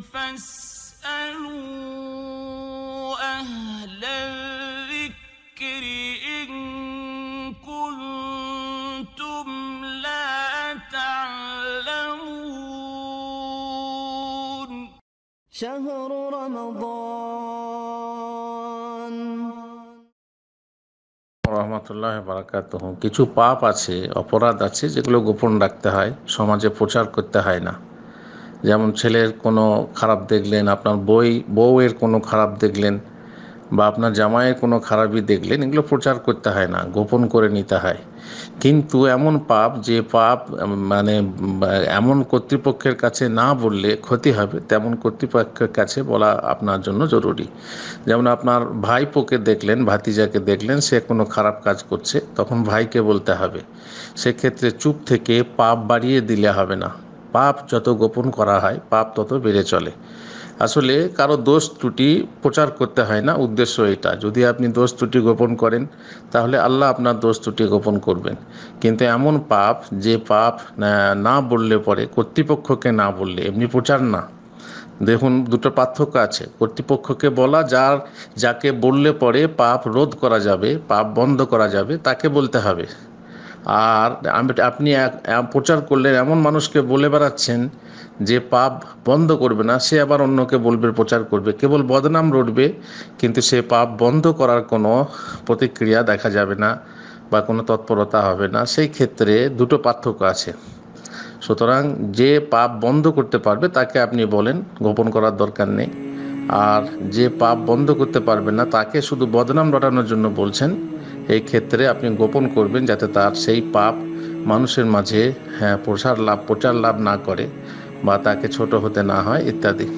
فاسألوا أهل الذكر إن كنتم لا تعلمون شهر رمضان রহমতুল্লাহ বারাকাতহ কিছু পাপ আছে অপরাধ আছে যেগুলো গোপন রাখতে হয় সমাজে প্রচার করতে হয় না যেমন ছেলের কোনো খারাপ দেখলেন আপনার বই বউয়ের কোনো খারাপ দেখলেন বা আপনার জামাইয়ের কোনো খারাপই দেখলেন এগুলো প্রচার করতে হয় না গোপন করে নিতে হয় কিন্তু এমন পাপ যে পাপ মানে এমন কর্তৃপক্ষের কাছে না বললে ক্ষতি হবে তেমন কর্তৃপক্ষের কাছে বলা আপনার জন্য জরুরি যেমন আপনার ভাইপোকে দেখলেন ভাতিজাকে দেখলেন সে কোনো খারাপ কাজ করছে তখন ভাইকে বলতে হবে সেক্ষেত্রে চুপ থেকে পাপ বাড়িয়ে দিলে হবে না পাপ যত গোপন করা হয় পাপ তত বেড়ে চলে আসলে কারো দোষ ত্রুটি প্রচার করতে হয় না উদ্দেশ্য এটা যদি আপনি দোষ ত্রুটি গোপন করেন তাহলে আল্লাহ আপনার দোষ ত্রুটি গোপন করবেন কিন্তু এমন পাপ যে পাপ না বললে পরে কর্তৃপক্ষকে না বললে এমনি প্রচার না দেখুন দুটো পার্থক্য আছে কর্তৃপক্ষকে বলা যার যাকে বললে পরে পাপ রোধ করা যাবে পাপ বন্ধ করা যাবে তাকে বলতে হবে আর আপনি প্রচার করলেন এমন মানুষকে বলে বেড়াচ্ছেন যে পাপ বন্ধ করবে না সে আবার অন্যকে বলবে প্রচার করবে কেবল বদনাম রটবে কিন্তু সে পাপ বন্ধ করার কোনো প্রতিক্রিয়া দেখা যাবে না বা কোনো তৎপরতা হবে না সেই ক্ষেত্রে দুটো পার্থক্য আছে সুতরাং যে পাপ বন্ধ করতে পারবে তাকে আপনি বলেন গোপন করার দরকার নেই আর যে পাপ বন্ধ করতে পারবে না তাকে শুধু বদনাম রটানোর জন্য বলছেন এই ক্ষেত্রে আপনি গোপন করবেন যাতে তার সেই পাপ মানুষের মাঝে হ্যাঁ প্রসার লাভ প্রচার লাভ না করে বা তাকে ছোট হতে না হয় ইত্যাদি